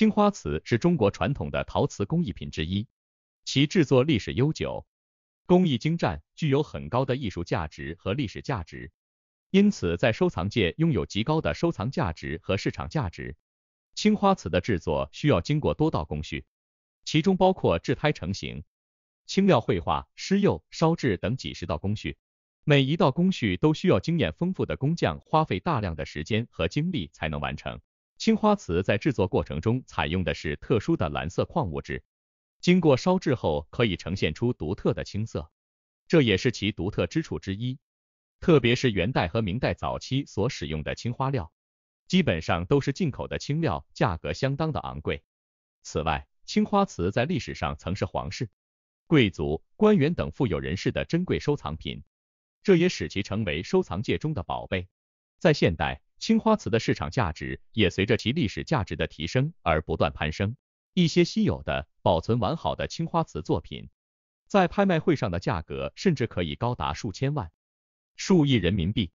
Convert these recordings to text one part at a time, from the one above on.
青花瓷是中国传统的陶瓷工艺品之一，其制作历史悠久，工艺精湛，具有很高的艺术价值和历史价值，因此在收藏界拥有极高的收藏价值和市场价值。青花瓷的制作需要经过多道工序，其中包括制胎成型、青料绘画、施釉、烧制等几十道工序，每一道工序都需要经验丰富的工匠花费大量的时间和精力才能完成。青花瓷在制作过程中采用的是特殊的蓝色矿物质，经过烧制后可以呈现出独特的青色，这也是其独特之处之一。特别是元代和明代早期所使用的青花料，基本上都是进口的青料，价格相当的昂贵。此外，青花瓷在历史上曾是皇室、贵族、官员等富有人士的珍贵收藏品，这也使其成为收藏界中的宝贝。在现代，青花瓷的市场价值也随着其历史价值的提升而不断攀升，一些稀有的、保存完好的青花瓷作品，在拍卖会上的价格甚至可以高达数千万、数亿人民币。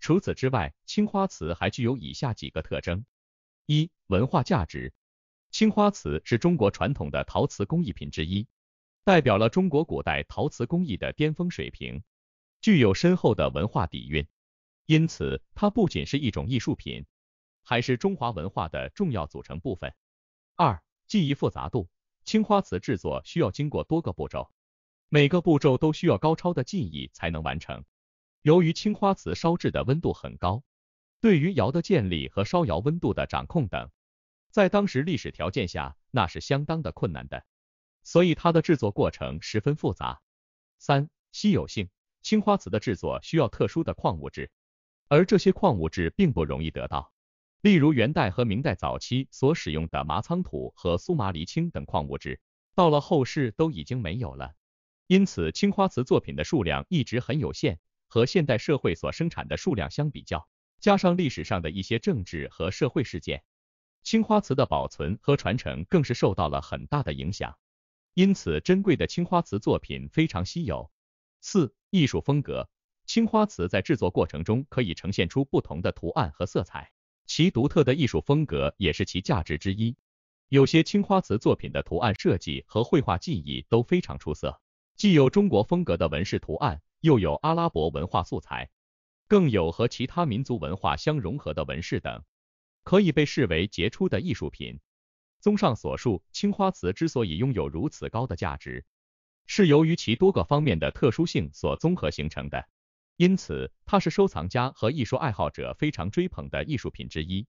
除此之外，青花瓷还具有以下几个特征：一、文化价值。青花瓷是中国传统的陶瓷工艺品之一，代表了中国古代陶瓷工艺的巅峰水平，具有深厚的文化底蕴。因此，它不仅是一种艺术品，还是中华文化的重要组成部分。二、技艺复杂度，青花瓷制作需要经过多个步骤，每个步骤都需要高超的技艺才能完成。由于青花瓷烧制的温度很高，对于窑的建立和烧窑温度的掌控等，在当时历史条件下那是相当的困难的，所以它的制作过程十分复杂。三、稀有性，青花瓷的制作需要特殊的矿物质。而这些矿物质并不容易得到，例如元代和明代早期所使用的麻仓土和苏麻离青等矿物质，到了后世都已经没有了。因此，青花瓷作品的数量一直很有限，和现代社会所生产的数量相比较，加上历史上的一些政治和社会事件，青花瓷的保存和传承更是受到了很大的影响。因此，珍贵的青花瓷作品非常稀有。四、艺术风格。青花瓷在制作过程中可以呈现出不同的图案和色彩，其独特的艺术风格也是其价值之一。有些青花瓷作品的图案设计和绘画技艺都非常出色，既有中国风格的纹饰图案，又有阿拉伯文化素材，更有和其他民族文化相融合的纹饰等，可以被视为杰出的艺术品。综上所述，青花瓷之所以拥有如此高的价值，是由于其多个方面的特殊性所综合形成的。因此，它是收藏家和艺术爱好者非常追捧的艺术品之一。